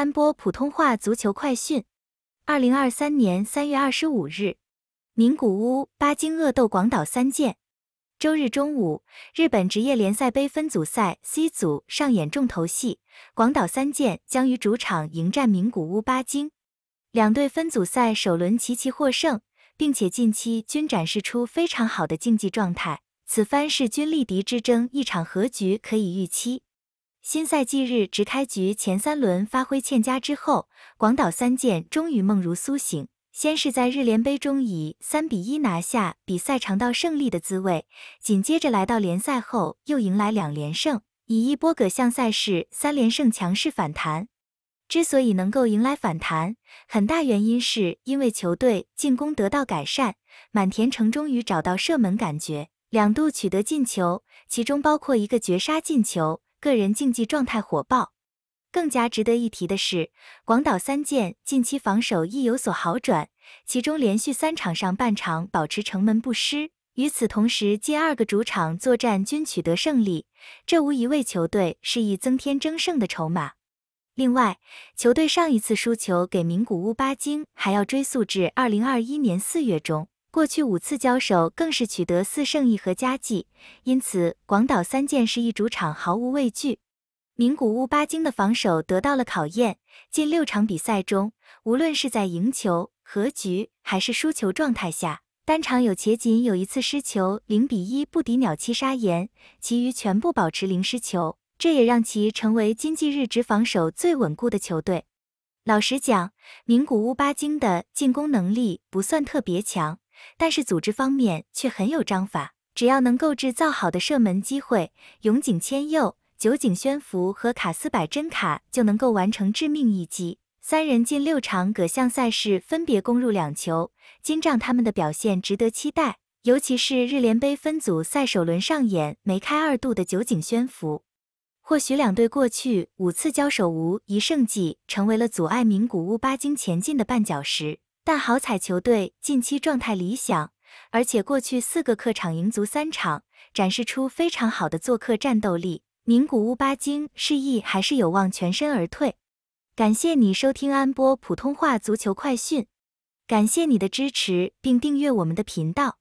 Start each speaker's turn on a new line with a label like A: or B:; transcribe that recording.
A: 三播普通话足球快讯：二零二三年三月二十五日，名古屋八鲸恶斗广岛三剑。周日中午，日本职业联赛杯分组赛 C 组上演重头戏，广岛三剑将于主场迎战名古屋八鲸。两队分组赛首轮齐齐获胜，并且近期均展示出非常好的竞技状态，此番是均力敌之争，一场和局可以预期。新赛季日直开局前三轮发挥欠佳之后，广岛三剑终于梦如苏醒。先是在日联杯中以三比一拿下比赛，尝到胜利的滋味。紧接着来到联赛后，又迎来两连胜，以一波葛向赛事三连胜强势反弹。之所以能够迎来反弹，很大原因是因为球队进攻得到改善，满田城终于找到射门感觉，两度取得进球，其中包括一个绝杀进球。个人竞技状态火爆。更加值得一提的是，广岛三剑近期防守亦有所好转，其中连续三场上半场保持城门不失。与此同时，近二个主场作战均取得胜利，这无疑为球队是亦增添争胜的筹码。另外，球队上一次输球给名古屋八京，还要追溯至二零二一年四月中。过去五次交手更是取得四胜一和佳绩，因此广岛三剑是一主场毫无畏惧。名古屋八鲸的防守得到了考验，近六场比赛中，无论是在赢球和局还是输球状态下，单场有且仅有一次失球，零比一不敌鸟栖砂岩，其余全部保持零失球，这也让其成为今季日职防守最稳固的球队。老实讲，名古屋八鲸的进攻能力不算特别强。但是组织方面却很有章法，只要能够制造好的射门机会，永井千佑、酒井宣福和卡斯柏真卡就能够完成致命一击。三人近六场各项赛事分别攻入两球，金仗他们的表现值得期待。尤其是日联杯分组赛首轮上演梅开二度的酒井宣福，或许两队过去五次交手无一胜绩，成为了阻碍名古屋八金前进的绊脚石。但好彩球队近期状态理想，而且过去四个客场赢足三场，展示出非常好的做客战斗力。名古屋八金示意还是有望全身而退。感谢你收听安波普通话足球快讯，感谢你的支持并订阅我们的频道。